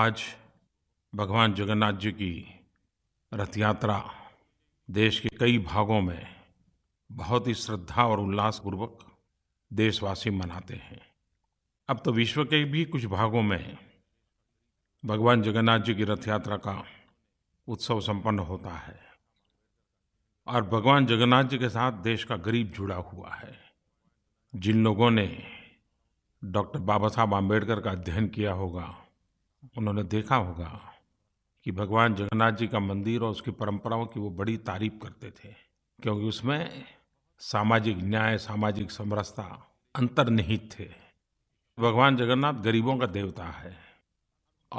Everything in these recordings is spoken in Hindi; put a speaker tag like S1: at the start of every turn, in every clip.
S1: आज भगवान जगन्नाथ जी की रथ यात्रा देश के कई भागों में बहुत ही श्रद्धा और उल्लासपूर्वक देशवासी मनाते हैं अब तो विश्व के भी कुछ भागों में भगवान जगन्नाथ जी की रथ यात्रा का उत्सव संपन्न होता है और भगवान जगन्नाथ जी के साथ देश का गरीब जुड़ा हुआ है जिन लोगों ने डॉक्टर बाबा साहब आम्बेडकर का अध्ययन किया होगा उन्होंने देखा होगा कि भगवान जगन्नाथ जी का मंदिर और उसकी परंपराओं की वो बड़ी तारीफ करते थे क्योंकि उसमें सामाजिक न्याय सामाजिक समरसता अंतर्निहित थे भगवान जगन्नाथ गरीबों का देवता है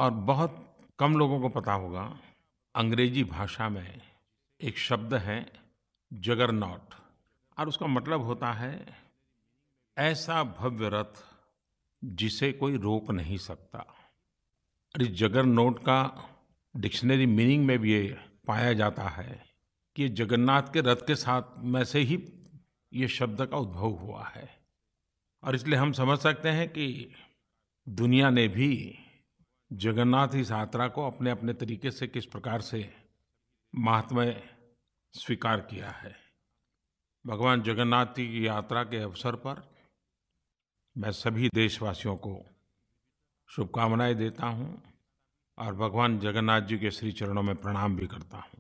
S1: और बहुत कम लोगों को पता होगा अंग्रेजी भाषा में एक शब्द है जगरनॉट और उसका मतलब होता है ऐसा भव्य रथ जिसे कोई रोक नहीं सकता और अरे नोट का डिक्शनरी मीनिंग में भी ये पाया जाता है कि जगन्नाथ के रथ के साथ में से ही ये शब्द का उद्भव हुआ है और इसलिए हम समझ सकते हैं कि दुनिया ने भी जगन्नाथ इस यात्रा को अपने अपने तरीके से किस प्रकार से महात्मय स्वीकार किया है भगवान जगन्नाथ जी की यात्रा के अवसर पर मैं सभी देशवासियों को शुभकामनाएं देता हूँ और भगवान जगन्नाथ जी के श्री चरणों में प्रणाम भी करता हूँ